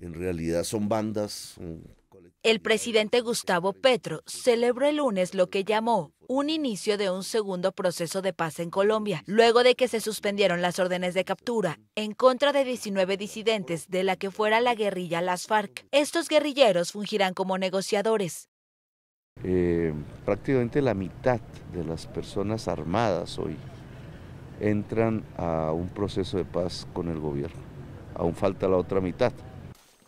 en realidad son bandas. El presidente Gustavo Petro celebró el lunes lo que llamó un inicio de un segundo proceso de paz en Colombia, luego de que se suspendieron las órdenes de captura en contra de 19 disidentes de la que fuera la guerrilla Las FARC. Estos guerrilleros fungirán como negociadores. Eh, prácticamente la mitad de las personas armadas hoy entran a un proceso de paz con el gobierno. Aún falta la otra mitad.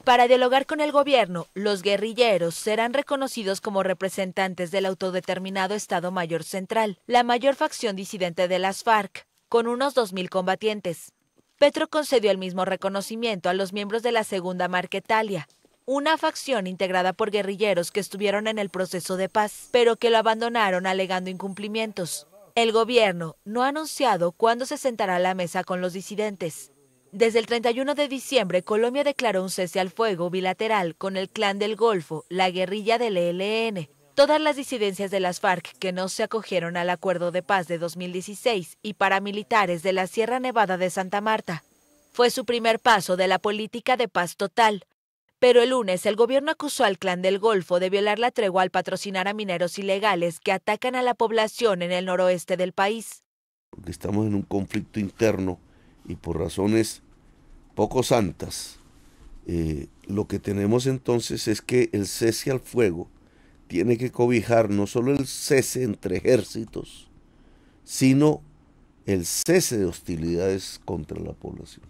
Para dialogar con el gobierno, los guerrilleros serán reconocidos como representantes del autodeterminado Estado Mayor Central, la mayor facción disidente de las FARC, con unos 2.000 combatientes. Petro concedió el mismo reconocimiento a los miembros de la Segunda Marquetalia, una facción integrada por guerrilleros que estuvieron en el proceso de paz, pero que lo abandonaron alegando incumplimientos. El gobierno no ha anunciado cuándo se sentará a la mesa con los disidentes. Desde el 31 de diciembre, Colombia declaró un cese al fuego bilateral con el Clan del Golfo, la guerrilla del ELN, todas las disidencias de las FARC que no se acogieron al acuerdo de paz de 2016 y paramilitares de la Sierra Nevada de Santa Marta. Fue su primer paso de la política de paz total. Pero el lunes el gobierno acusó al clan del Golfo de violar la tregua al patrocinar a mineros ilegales que atacan a la población en el noroeste del país. Estamos en un conflicto interno y por razones poco santas, eh, lo que tenemos entonces es que el cese al fuego tiene que cobijar no solo el cese entre ejércitos, sino el cese de hostilidades contra la población.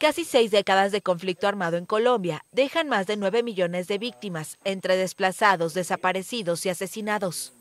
Casi seis décadas de conflicto armado en Colombia dejan más de nueve millones de víctimas entre desplazados, desaparecidos y asesinados.